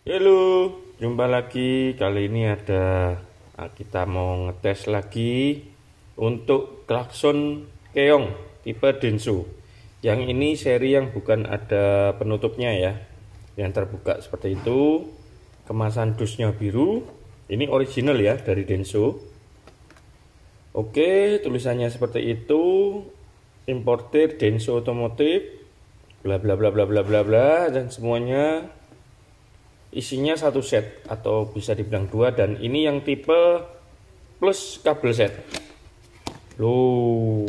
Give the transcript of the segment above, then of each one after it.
Halo, jumpa lagi. Kali ini ada ah, kita mau ngetes lagi untuk klakson keong tipe Denso. Yang ini seri yang bukan ada penutupnya ya. Yang terbuka seperti itu. Kemasan dusnya biru. Ini original ya dari Denso. Oke, tulisannya seperti itu. Importir Denso Otomotif bla bla bla bla bla bla bla dan semuanya isinya satu set atau bisa dibilang dua dan ini yang tipe plus kabel set loh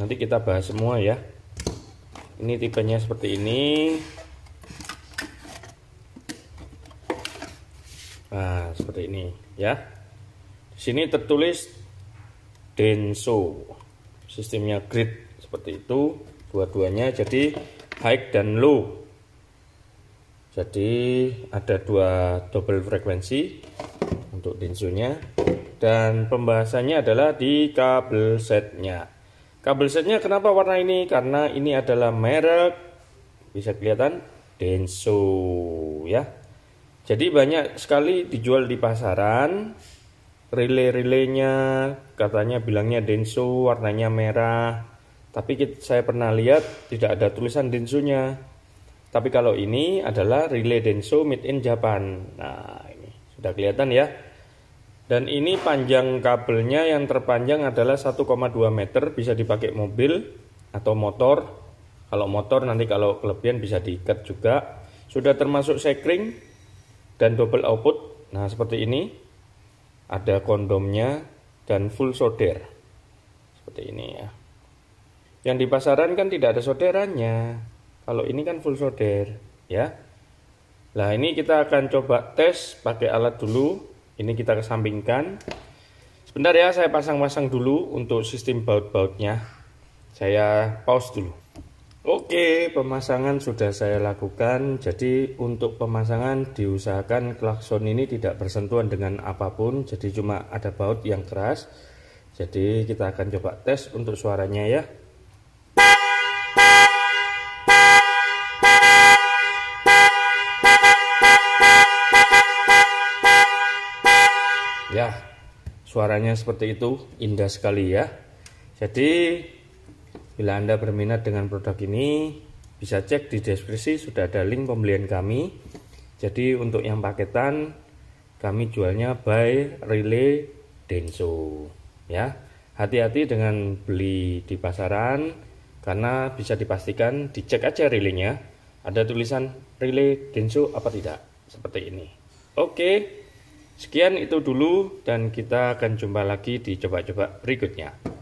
nanti kita bahas semua ya ini tipenya seperti ini nah seperti ini ya di sini tertulis denso sistemnya grid seperti itu dua-duanya jadi high dan low jadi ada dua double frekuensi untuk dinsunya dan pembahasannya adalah di kabel setnya. Kabel setnya kenapa warna ini? Karena ini adalah merek bisa kelihatan Denso ya. Jadi banyak sekali dijual di pasaran relay-relaynya katanya bilangnya Denso warnanya merah tapi saya pernah lihat tidak ada tulisan Denso nya. Tapi kalau ini adalah relay denso made in Japan. Nah, ini sudah kelihatan ya. Dan ini panjang kabelnya yang terpanjang adalah 1,2 meter, bisa dipakai mobil atau motor. Kalau motor nanti kalau kelebihan bisa diikat juga. Sudah termasuk sekring dan double output. Nah, seperti ini. Ada kondomnya dan full solder. Seperti ini ya. Yang di pasaran kan tidak ada solderannya. Kalau ini kan full solder, ya. Nah, ini kita akan coba tes pakai alat dulu. Ini kita kesampingkan. Sebentar ya, saya pasang-pasang dulu untuk sistem baut-bautnya. Saya pause dulu. Oke, pemasangan sudah saya lakukan. Jadi untuk pemasangan diusahakan klakson ini tidak bersentuhan dengan apapun. Jadi cuma ada baut yang keras. Jadi kita akan coba tes untuk suaranya ya. Ya, suaranya seperti itu, indah sekali ya. Jadi, bila Anda berminat dengan produk ini, bisa cek di deskripsi sudah ada link pembelian kami. Jadi, untuk yang paketan kami jualnya by relay Denso ya. Hati-hati dengan beli di pasaran karena bisa dipastikan dicek aja relaynya. Ada tulisan relay Denso apa tidak? Seperti ini. Oke. Okay. Sekian itu dulu dan kita akan jumpa lagi di coba-coba berikutnya.